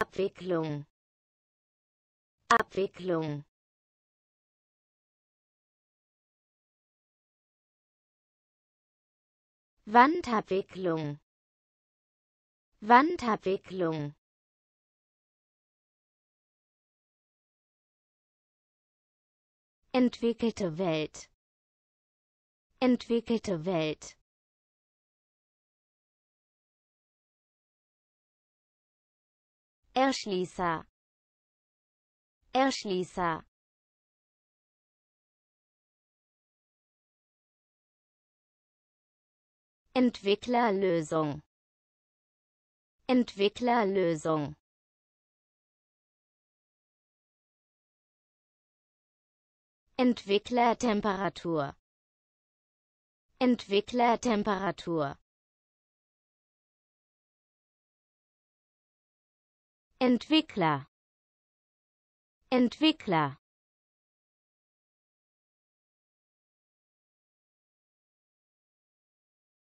Abwicklung Abwicklung Wandabwicklung Wandabwicklung Entwickelte Welt Entwickelte Welt Erschließer Erschließer Entwicklerlösung Entwicklerlösung Entwicklertemperatur Entwicklertemperatur Entwickler Entwickler